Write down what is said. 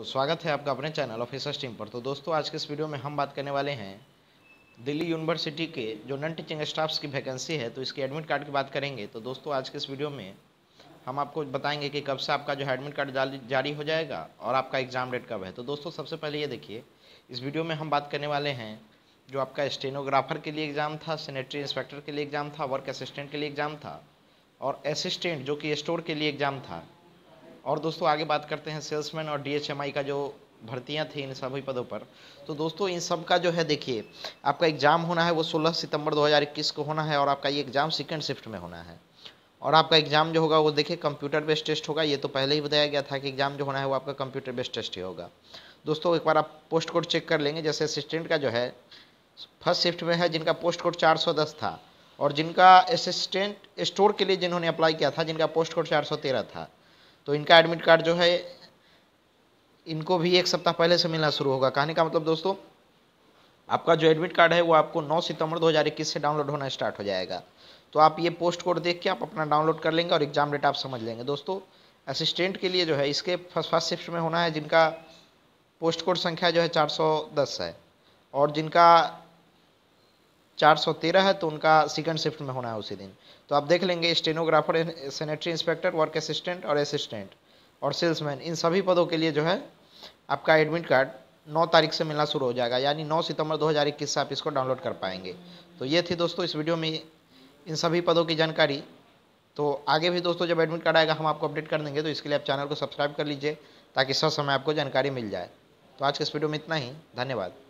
तो स्वागत है आपका अपने चैनल ऑफिस टीम पर तो दोस्तों आज के इस वीडियो में हम बात करने वाले हैं दिल्ली यूनिवर्सिटी के जो नन टीचिंग स्टाफ्स की वैकेंसी है तो इसके एडमिट कार्ड की बात करेंगे तो दोस्तों आज के इस वीडियो में हम आपको बताएंगे कि कब से आपका जो है एडमिट कार्ड जारी हो जाएगा और आपका एग्ज़ाम डेट कब है तो दोस्तों सबसे पहले ये देखिए इस वीडियो में हम बात करने वाले हैं जो आपका स्टेनोग्राफर के लिए एग्ज़ाम था सैनिटरी इंस्पेक्टर के लिए एग्ज़ाम था वर्क असिस्टेंट के लिए एग्ज़ाम था और असिस्टेंट जो कि स्टोर के लिए एग्ज़ाम था और दोस्तों आगे बात करते हैं सेल्समैन और डीएचएमआई का जो भर्तियां थी इन सभी पदों पर तो दोस्तों इन सब का जो है देखिए आपका एग्ज़ाम होना है वो 16 सितंबर 2021 को होना है और आपका ये एग्ज़ाम सेकेंड शिफ्ट में होना है और आपका एग्ज़ाम जो होगा वो देखिए कंप्यूटर बेस्ड टेस्ट होगा ये तो पहले ही बताया गया था कि एग्ज़ाम जो होना है वो आपका कंप्यूटर बेस्ड टेस्ट ही होगा दोस्तों एक बार आप पोस्ट कोड चेक कर लेंगे जैसे असिस्टेंट का जो है फर्स्ट शिफ्ट में है जिनका पोस्ट कोड चार था और जिनका असिस्टेंट स्टोर के लिए जिन्होंने अप्लाई किया था जिनका पोस्ट कोड चार था तो इनका एडमिट कार्ड जो है इनको भी एक सप्ताह पहले से मिलना शुरू होगा कहने का मतलब दोस्तों आपका जो एडमिट कार्ड है वो आपको 9 सितंबर 2021 से डाउनलोड होना स्टार्ट हो जाएगा तो आप ये पोस्ट कोड देख के आप अपना डाउनलोड कर लेंगे और एग्जाम डेट आप समझ लेंगे दोस्तों असिस्टेंट के लिए जो है इसके फर्स्ट फर्स्ट शिफ्ट में होना है जिनका पोस्ट कोड संख्या जो है 410 है और जिनका 413 है तो उनका सेकंड शिफ्ट में होना है उसी दिन तो आप देख लेंगे stenographer sanitary inspector work assistant और असिस्टेंट और सेल्समैन इन सभी पदों के लिए जो है आपका एडमिट कार्ड नौ तारीख से मिलना शुरू हो जाएगा यानी नौ सितंबर 2021 से आप इसको डाउनलोड कर पाएंगे तो ये थी दोस्तों इस वीडियो में इन सभी पदों की जानकारी तो आगे भी दोस्तों जब एडमिट कार्ड आएगा हम आपको अपडेट कर देंगे तो इसके लिए आप चैनल को सब्सक्राइब कर लीजिए ताकि सब समय आपको जानकारी मिल जाए तो आज के इस वीडियो में इतना ही धन्यवाद